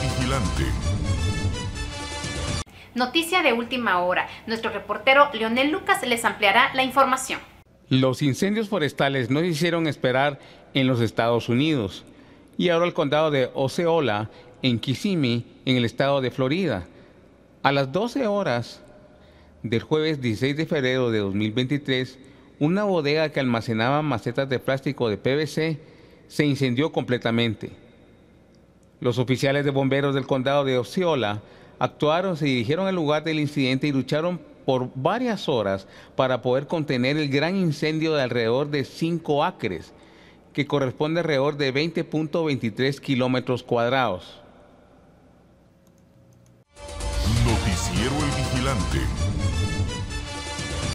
Vigilante. Noticia de última hora. Nuestro reportero Leonel Lucas les ampliará la información. Los incendios forestales no hicieron esperar en los Estados Unidos y ahora el condado de Oceola en Kissimmee, en el estado de Florida. A las 12 horas del jueves 16 de febrero de 2023, una bodega que almacenaba macetas de plástico de PVC se incendió completamente. Los oficiales de bomberos del condado de Osceola actuaron, se dirigieron al lugar del incidente y lucharon por varias horas para poder contener el gran incendio de alrededor de 5 acres, que corresponde alrededor de 20.23 kilómetros cuadrados. Noticiero El Vigilante.